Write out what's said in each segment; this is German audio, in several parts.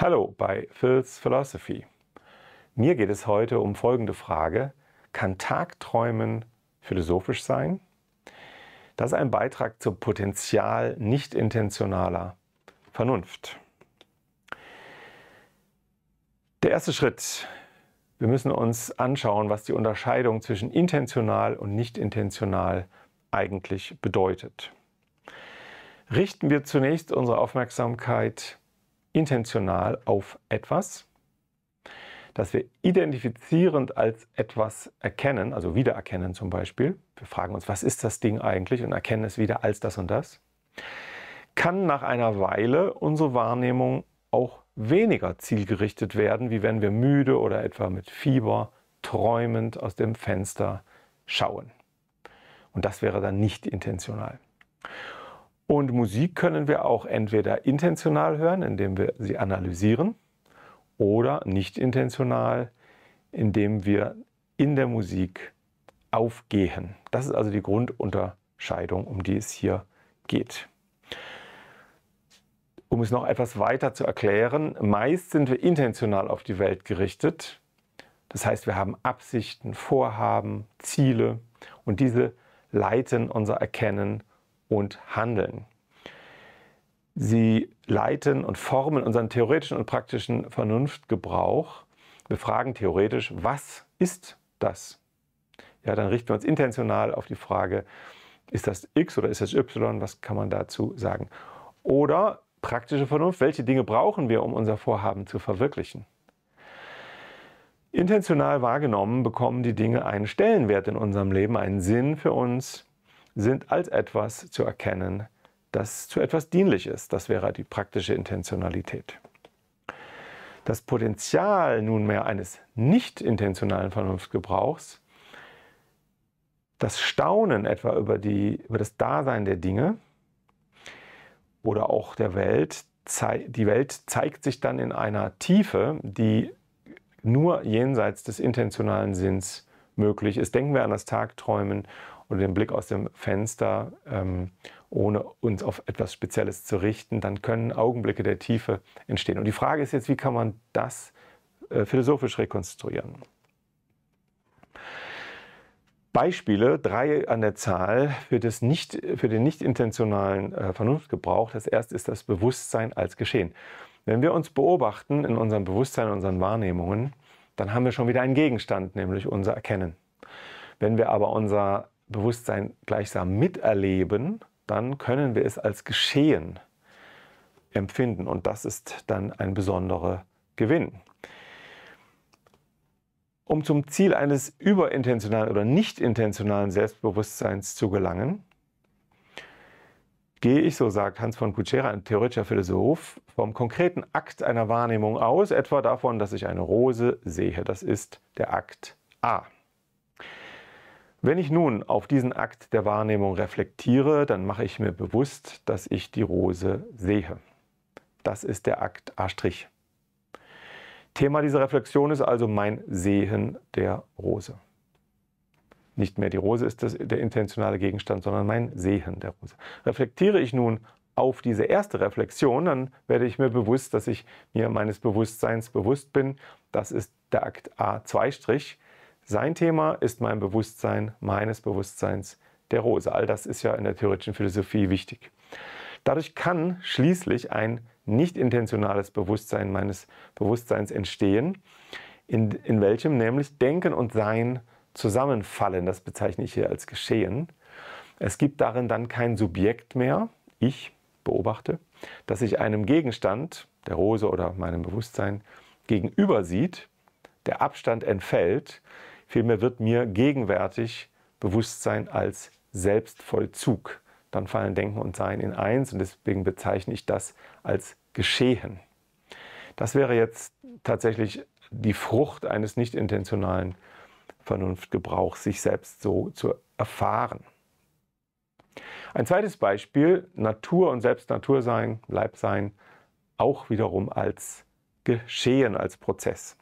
Hallo bei Phil's Philosophy. Mir geht es heute um folgende Frage. Kann Tagträumen philosophisch sein? Das ist ein Beitrag zum Potenzial nicht intentionaler Vernunft. Der erste Schritt. Wir müssen uns anschauen, was die Unterscheidung zwischen intentional und nicht intentional eigentlich bedeutet. Richten wir zunächst unsere Aufmerksamkeit intentional auf etwas, dass wir identifizierend als etwas erkennen, also wiedererkennen zum Beispiel. Wir fragen uns, was ist das Ding eigentlich und erkennen es wieder als das und das. Kann nach einer Weile unsere Wahrnehmung auch weniger zielgerichtet werden, wie wenn wir müde oder etwa mit Fieber träumend aus dem Fenster schauen. Und das wäre dann nicht intentional. Und Musik können wir auch entweder intentional hören, indem wir sie analysieren, oder nicht intentional, indem wir in der Musik aufgehen. Das ist also die Grundunterscheidung, um die es hier geht. Um es noch etwas weiter zu erklären, meist sind wir intentional auf die Welt gerichtet. Das heißt, wir haben Absichten, Vorhaben, Ziele und diese leiten unser Erkennen und Handeln. Sie leiten und formen unseren theoretischen und praktischen Vernunftgebrauch. Wir fragen theoretisch, was ist das? Ja, dann richten wir uns intentional auf die Frage, ist das X oder ist das Y? Was kann man dazu sagen? Oder praktische Vernunft, welche Dinge brauchen wir, um unser Vorhaben zu verwirklichen? Intentional wahrgenommen bekommen die Dinge einen Stellenwert in unserem Leben, einen Sinn für uns, sind als etwas zu erkennen, das zu etwas dienlich ist. Das wäre die praktische Intentionalität. Das Potenzial nunmehr eines nicht intentionalen Vernunftgebrauchs, das Staunen etwa über, die, über das Dasein der Dinge oder auch der Welt, die Welt zeigt sich dann in einer Tiefe, die nur jenseits des intentionalen Sinns möglich ist. Denken wir an das Tagträumen oder den Blick aus dem Fenster, ähm, ohne uns auf etwas Spezielles zu richten, dann können Augenblicke der Tiefe entstehen. Und die Frage ist jetzt, wie kann man das äh, philosophisch rekonstruieren? Beispiele, drei an der Zahl, für, das nicht, für den nicht intentionalen äh, Vernunftgebrauch. Das erste ist das Bewusstsein als Geschehen. Wenn wir uns beobachten in unserem Bewusstsein, in unseren Wahrnehmungen, dann haben wir schon wieder einen Gegenstand, nämlich unser Erkennen. Wenn wir aber unser Bewusstsein gleichsam miterleben, dann können wir es als Geschehen empfinden. Und das ist dann ein besonderer Gewinn. Um zum Ziel eines überintentionalen oder nicht intentionalen Selbstbewusstseins zu gelangen, gehe ich, so sagt Hans von Kutschera, ein theoretischer Philosoph, vom konkreten Akt einer Wahrnehmung aus, etwa davon, dass ich eine Rose sehe. Das ist der Akt A. Wenn ich nun auf diesen Akt der Wahrnehmung reflektiere, dann mache ich mir bewusst, dass ich die Rose sehe. Das ist der Akt A'. Thema dieser Reflexion ist also mein Sehen der Rose. Nicht mehr die Rose ist das, der intentionale Gegenstand, sondern mein Sehen der Rose. Reflektiere ich nun auf diese erste Reflexion, dann werde ich mir bewusst, dass ich mir meines Bewusstseins bewusst bin. Das ist der Akt A2 sein Thema ist mein Bewusstsein, meines Bewusstseins der Rose. All das ist ja in der theoretischen Philosophie wichtig. Dadurch kann schließlich ein nicht intentionales Bewusstsein meines Bewusstseins entstehen, in, in welchem nämlich Denken und Sein zusammenfallen. Das bezeichne ich hier als Geschehen. Es gibt darin dann kein Subjekt mehr, ich beobachte, dass sich einem Gegenstand, der Rose oder meinem Bewusstsein, gegenüber sieht. Der Abstand entfällt. Vielmehr wird mir gegenwärtig Bewusstsein als Selbstvollzug. Dann fallen Denken und Sein in eins und deswegen bezeichne ich das als Geschehen. Das wäre jetzt tatsächlich die Frucht eines nicht intentionalen Vernunftgebrauchs, sich selbst so zu erfahren. Ein zweites Beispiel, Natur und selbst Natursein, Leibsein, auch wiederum als Geschehen, als Prozess.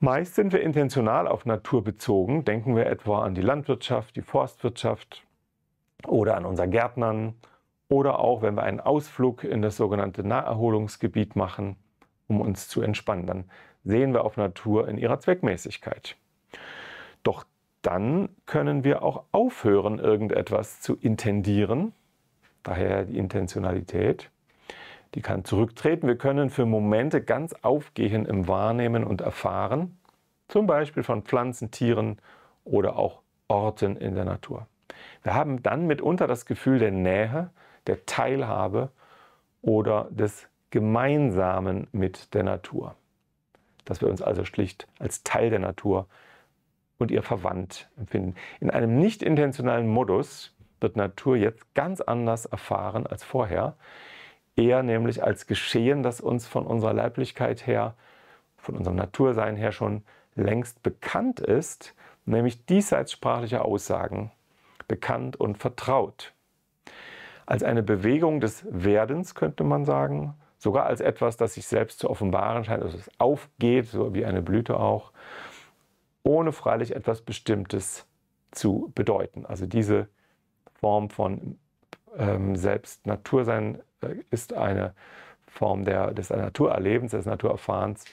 Meist sind wir intentional auf Natur bezogen, denken wir etwa an die Landwirtschaft, die Forstwirtschaft oder an unser Gärtnern oder auch wenn wir einen Ausflug in das sogenannte Naherholungsgebiet machen, um uns zu entspannen, dann sehen wir auf Natur in ihrer Zweckmäßigkeit. Doch dann können wir auch aufhören, irgendetwas zu intendieren, daher die Intentionalität, die kann zurücktreten. Wir können für Momente ganz aufgehen im Wahrnehmen und Erfahren, zum Beispiel von Pflanzen, Tieren oder auch Orten in der Natur. Wir haben dann mitunter das Gefühl der Nähe, der Teilhabe oder des Gemeinsamen mit der Natur. Dass wir uns also schlicht als Teil der Natur und ihr verwandt empfinden. In einem nicht intentionalen Modus wird Natur jetzt ganz anders erfahren als vorher eher nämlich als Geschehen, das uns von unserer Leiblichkeit her, von unserem Natursein her schon längst bekannt ist, nämlich diesseits sprachlicher Aussagen, bekannt und vertraut. Als eine Bewegung des Werdens könnte man sagen, sogar als etwas, das sich selbst zu offenbaren scheint, also es aufgeht, so wie eine Blüte auch, ohne freilich etwas Bestimmtes zu bedeuten. Also diese Form von ähm, Selbst-Natursein ist eine Form der, des Naturerlebens, des Naturerfahrens,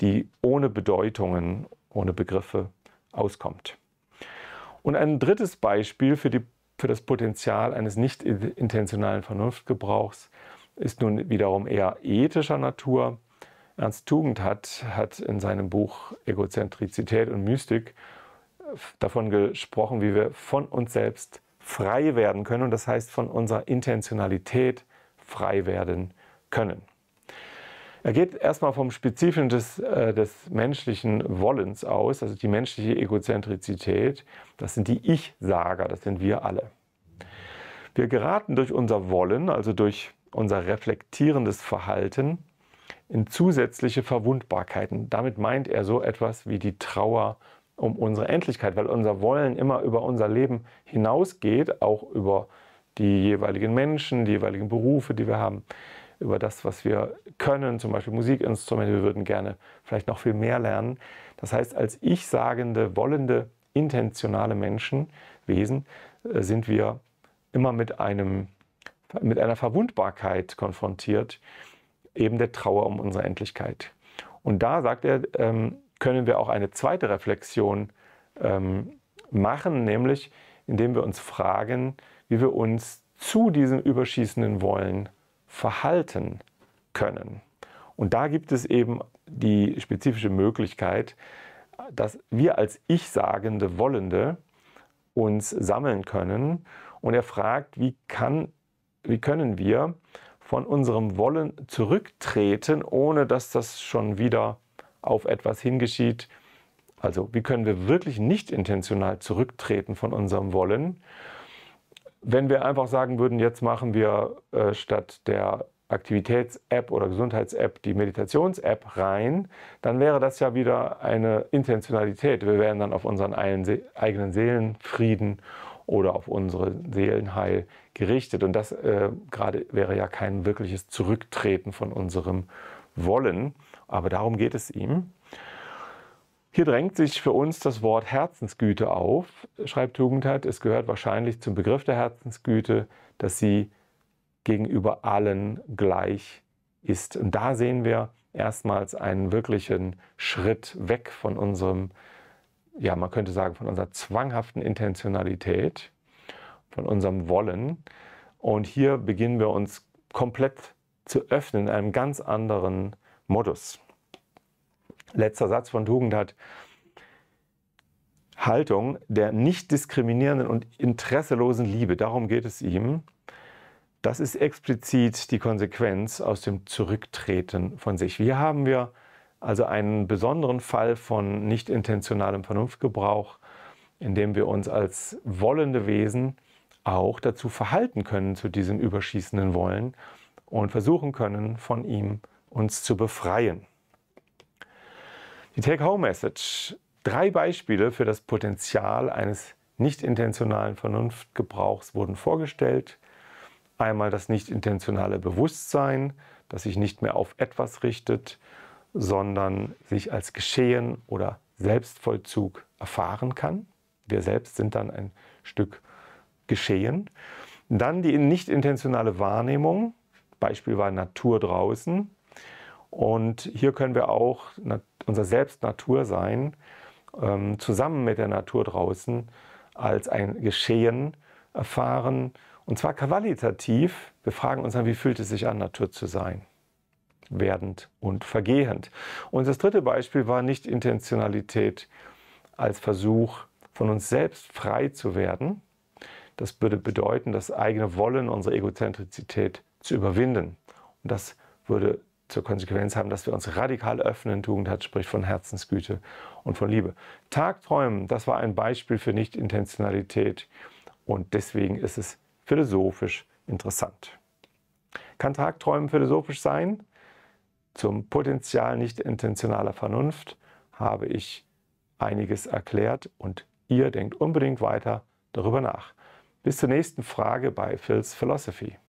die ohne Bedeutungen, ohne Begriffe auskommt. Und ein drittes Beispiel für, die, für das Potenzial eines nicht intentionalen Vernunftgebrauchs ist nun wiederum eher ethischer Natur. Ernst Tugend hat, hat in seinem Buch Egozentrizität und Mystik äh, davon gesprochen, wie wir von uns selbst frei werden können. Und das heißt von unserer Intentionalität frei werden können. Er geht erstmal vom Spezifischen des, äh, des, menschlichen Wollens aus, also die menschliche Egozentrizität. Das sind die Ich-Sager, das sind wir alle. Wir geraten durch unser Wollen, also durch unser reflektierendes Verhalten, in zusätzliche Verwundbarkeiten. Damit meint er so etwas wie die Trauer um unsere Endlichkeit, weil unser Wollen immer über unser Leben hinausgeht, auch über die jeweiligen Menschen, die jeweiligen Berufe, die wir haben, über das, was wir können, zum Beispiel Musikinstrumente. Wir würden gerne vielleicht noch viel mehr lernen. Das heißt, als ich sagende, wollende, intentionale Menschen, Wesen, äh, sind wir immer mit, einem, mit einer Verwundbarkeit konfrontiert, eben der Trauer um unsere Endlichkeit. Und da, sagt er, ähm, können wir auch eine zweite Reflexion ähm, machen, nämlich indem wir uns fragen, wie wir uns zu diesem überschießenden Wollen verhalten können. Und da gibt es eben die spezifische Möglichkeit, dass wir als Ich-sagende Wollende uns sammeln können. Und er fragt, wie, kann, wie können wir von unserem Wollen zurücktreten, ohne dass das schon wieder auf etwas hingeschieht. Also wie können wir wirklich nicht intentional zurücktreten von unserem Wollen wenn wir einfach sagen würden, jetzt machen wir äh, statt der Aktivitäts-App oder Gesundheits-App die Meditations-App rein, dann wäre das ja wieder eine Intentionalität. Wir wären dann auf unseren eigenen Seelenfrieden oder auf unsere Seelenheil gerichtet. Und das äh, gerade wäre ja kein wirkliches Zurücktreten von unserem Wollen. Aber darum geht es ihm. Hier drängt sich für uns das Wort Herzensgüte auf, schreibt Tugendhat. Es gehört wahrscheinlich zum Begriff der Herzensgüte, dass sie gegenüber allen gleich ist. Und da sehen wir erstmals einen wirklichen Schritt weg von unserem, ja, man könnte sagen, von unserer zwanghaften Intentionalität, von unserem Wollen. Und hier beginnen wir uns komplett zu öffnen in einem ganz anderen Modus letzter Satz von Tugend hat, Haltung der nicht diskriminierenden und interesselosen Liebe, darum geht es ihm, das ist explizit die Konsequenz aus dem Zurücktreten von sich. Hier haben wir also einen besonderen Fall von nicht intentionalem Vernunftgebrauch, in dem wir uns als wollende Wesen auch dazu verhalten können, zu diesem überschießenden Wollen und versuchen können, von ihm uns zu befreien. Die Take-Home-Message. Drei Beispiele für das Potenzial eines nicht intentionalen Vernunftgebrauchs wurden vorgestellt. Einmal das nicht intentionale Bewusstsein, das sich nicht mehr auf etwas richtet, sondern sich als Geschehen oder Selbstvollzug erfahren kann. Wir selbst sind dann ein Stück Geschehen. Dann die nicht intentionale Wahrnehmung. Beispiel war Natur draußen. Und hier können wir auch unser Selbst Natur sein, ähm, zusammen mit der Natur draußen als ein Geschehen erfahren. Und zwar qualitativ. Wir fragen uns dann, wie fühlt es sich an, Natur zu sein? Werdend und vergehend. Und das dritte Beispiel war Nicht-Intentionalität als Versuch, von uns selbst frei zu werden. Das würde bedeuten, das eigene Wollen, unsere Egozentrizität zu überwinden. Und das würde zur Konsequenz haben, dass wir uns radikal öffnen. Tugend hat, sprich von Herzensgüte und von Liebe. Tagträumen, das war ein Beispiel für Nicht-Intentionalität und deswegen ist es philosophisch interessant. Kann Tagträumen philosophisch sein? Zum Potenzial nicht intentionaler Vernunft habe ich einiges erklärt und ihr denkt unbedingt weiter darüber nach. Bis zur nächsten Frage bei Phil's Philosophy.